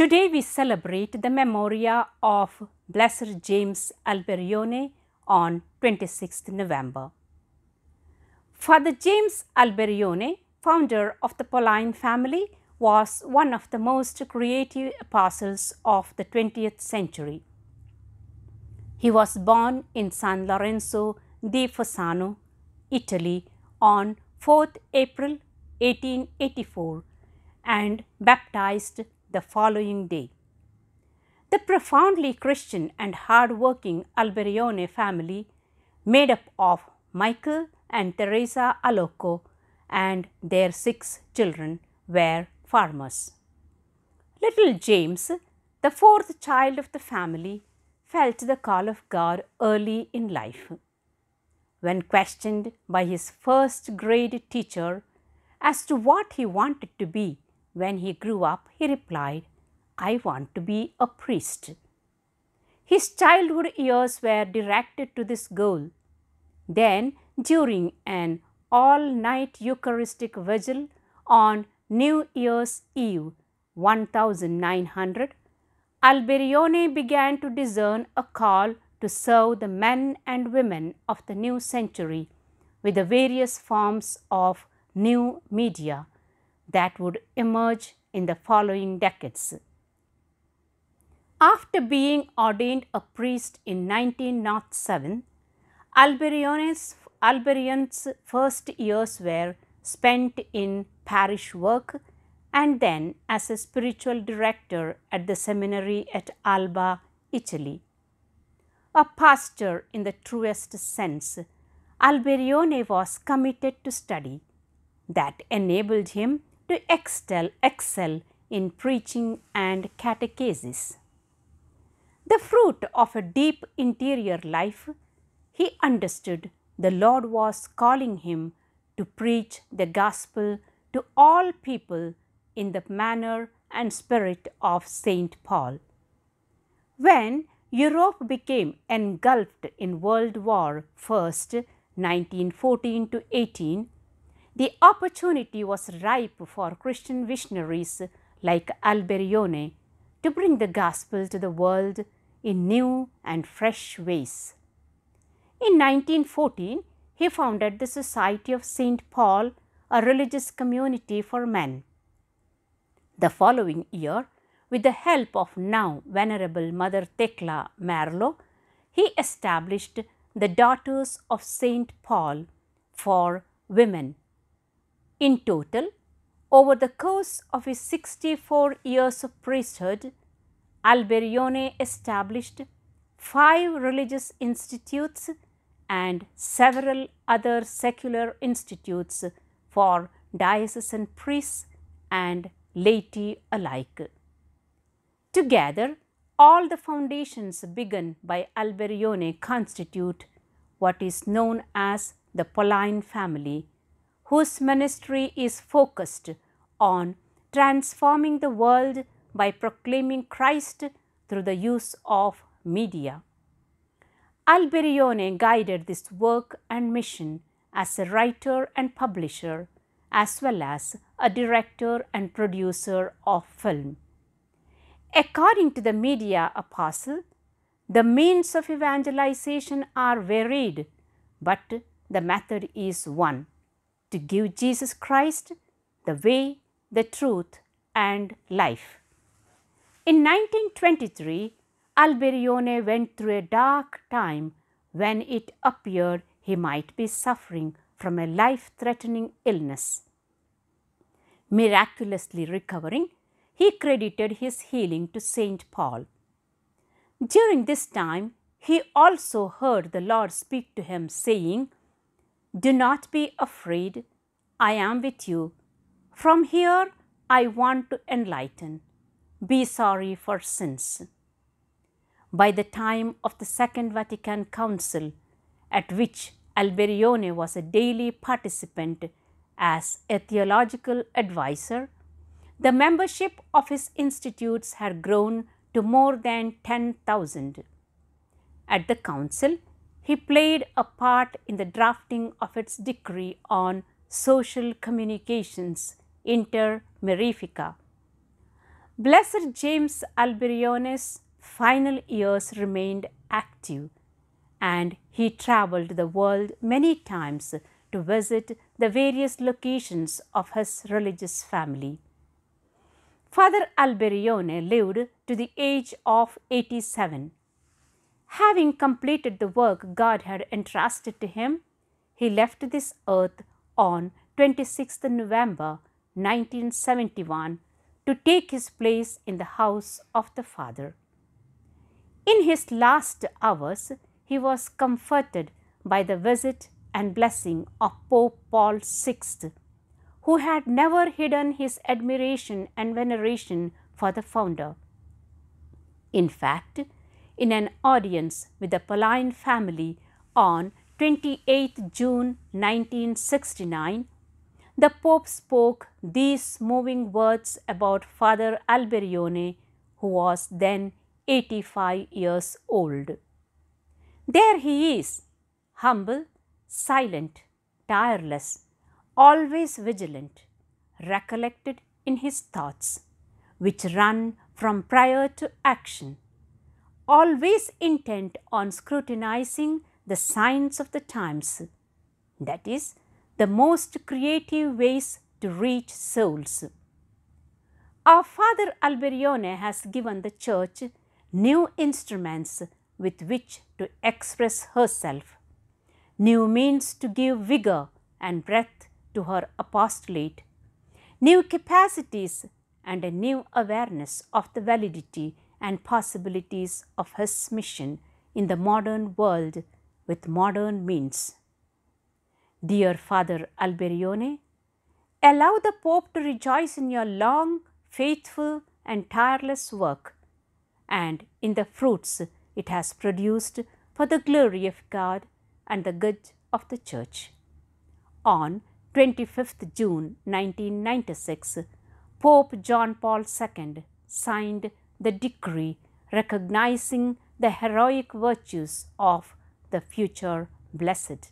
Today we celebrate the memoria of Blessed James Alberione on 26th November. Father James Alberione, founder of the Pauline family, was one of the most creative apostles of the 20th century. He was born in San Lorenzo di Fossano, Italy on 4th April 1884 and baptized the following day. The profoundly Christian and hard-working Alberione family, made up of Michael and Teresa Aloco and their six children, were farmers. Little James, the fourth child of the family, felt the call of God early in life. When questioned by his first grade teacher as to what he wanted to be, when he grew up, he replied, I want to be a priest. His childhood years were directed to this goal. Then, during an all night Eucharistic vigil on New Year's Eve 1900, Alberione began to discern a call to serve the men and women of the new century with the various forms of new media that would emerge in the following decades. After being ordained a priest in 1907, Alberiones, Alberion's first years were spent in parish work and then as a spiritual director at the seminary at Alba, Italy. A pastor in the truest sense, Alberione was committed to study. That enabled him to excel, excel in preaching and catechesis. The fruit of a deep interior life, he understood the Lord was calling him to preach the gospel to all people in the manner and spirit of St. Paul. When Europe became engulfed in World War I, 1914 to 18, the opportunity was ripe for Christian missionaries like Alberione to bring the gospel to the world in new and fresh ways. In 1914, he founded the Society of St. Paul, a religious community for men. The following year, with the help of now Venerable Mother Thekla Marlow, he established the Daughters of St. Paul for women in total, over the course of his 64 years of priesthood, Alberione established five religious institutes and several other secular institutes for diocesan priests and laity alike. Together, all the foundations begun by Alberione constitute what is known as the Pauline family whose ministry is focused on transforming the world by proclaiming Christ through the use of media. Alberione guided this work and mission as a writer and publisher, as well as a director and producer of film. According to the media apostle, the means of evangelization are varied, but the method is one to give Jesus Christ the way, the truth and life. In 1923, Alberione went through a dark time when it appeared he might be suffering from a life-threatening illness. Miraculously recovering, he credited his healing to St. Paul. During this time, he also heard the Lord speak to him, saying, do not be afraid, I am with you. From here I want to enlighten. Be sorry for sins. By the time of the Second Vatican Council, at which Alberione was a daily participant as a theological advisor, the membership of his institutes had grown to more than 10,000. At the council, he played a part in the drafting of its decree on social communications inter mirifica. Blessed James Alberione's final years remained active and he travelled the world many times to visit the various locations of his religious family. Father Alberione lived to the age of 87 Having completed the work God had entrusted to him, he left this earth on 26th November 1971 to take his place in the house of the Father. In his last hours, he was comforted by the visit and blessing of Pope Paul VI, who had never hidden his admiration and veneration for the founder. In fact, in an audience with the Pauline family on 28 June 1969, the Pope spoke these moving words about Father Alberione, who was then 85 years old. There he is, humble, silent, tireless, always vigilant, recollected in his thoughts, which run from prayer to action always intent on scrutinizing the signs of the times, that is, the most creative ways to reach souls. Our Father Alberione has given the Church new instruments with which to express herself, new means to give vigor and breadth to her apostolate, new capacities and a new awareness of the validity and possibilities of his mission in the modern world with modern means. Dear Father Alberione, allow the Pope to rejoice in your long, faithful and tireless work and in the fruits it has produced for the glory of God and the good of the Church. On 25th June 1996, Pope John Paul II signed the decree recognizing the heroic virtues of the future blessed.